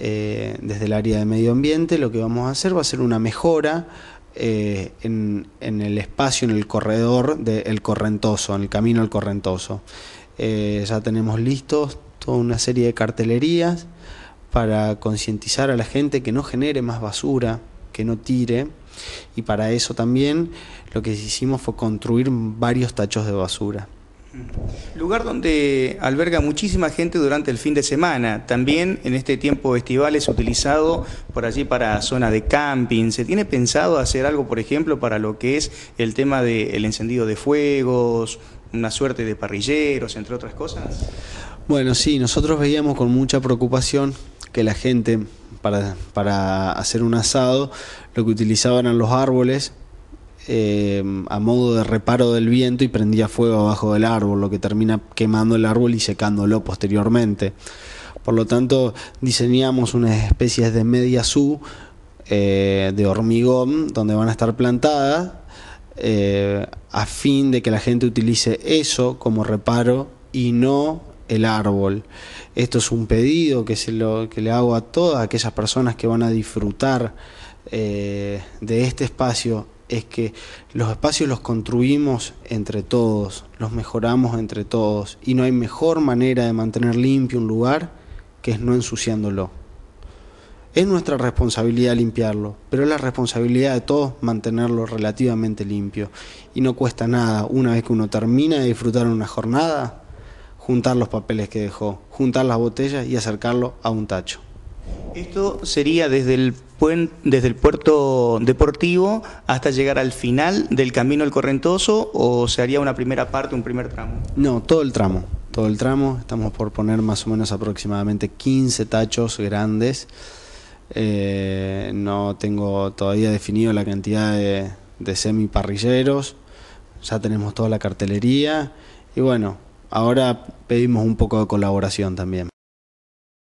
Eh, desde el área de medio ambiente, lo que vamos a hacer va a ser una mejora eh, en, el espacio, en el corredor del Correntoso, en el camino al Correntoso. Eh, ya tenemos listos toda una serie de cartelerías para concientizar a la gente que no genere más basura, que no tire. Y para eso también lo que hicimos fue construir varios tachos de basura. Lugar donde alberga muchísima gente durante el fin de semana. También en este tiempo estival es utilizado por allí para zona de camping. ¿Se tiene pensado hacer algo, por ejemplo, para lo que es el tema del encendido de fuegos, una suerte de parrilleros, entre otras cosas? Bueno, sí, nosotros veíamos con mucha preocupación que la gente para, para hacer un asado lo que utilizaban eran los árboles Em, a modo de reparo del viento y prendía fuego abajo del árbol, lo que termina quemando el árbol y secándolo posteriormente. Por lo tanto, diseñamos unas especies de media su eh, de hormigón donde van a estar plantadas eh, a fin de que la gente utilice eso como reparo y no el árbol. Esto es un pedido que, se lo, que le hago a todas aquellas personas que van a disfrutar eh, de este espacio es que los espacios los construimos entre todos, los mejoramos entre todos y no hay mejor manera de mantener limpio un lugar que es no ensuciándolo. Es nuestra responsabilidad limpiarlo, pero es la responsabilidad de todos mantenerlo relativamente limpio. Y no cuesta nada, una vez que uno termina de disfrutar una jornada, juntar los papeles que dejó, juntar las botellas y acercarlo a un tacho. Esto sería desde el pueden desde el puerto deportivo hasta llegar al final del camino del Correntoso o se haría una primera parte, un primer tramo? No, todo el tramo, todo el tramo. Estamos por poner más o menos aproximadamente 15 tachos grandes. Eh, no tengo todavía definido la cantidad de semiparrilleros. Ya tenemos toda la cartelería. Y bueno, ahora pedimos un poco de colaboración también.